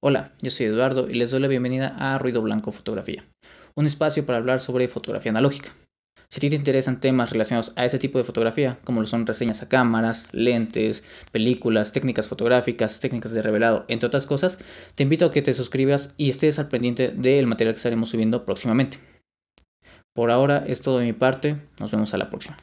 Hola, yo soy Eduardo y les doy la bienvenida a Ruido Blanco Fotografía, un espacio para hablar sobre fotografía analógica. Si a ti te interesan temas relacionados a ese tipo de fotografía, como lo son reseñas a cámaras, lentes, películas, técnicas fotográficas, técnicas de revelado, entre otras cosas, te invito a que te suscribas y estés al pendiente del material que estaremos subiendo próximamente. Por ahora es todo de mi parte, nos vemos a la próxima.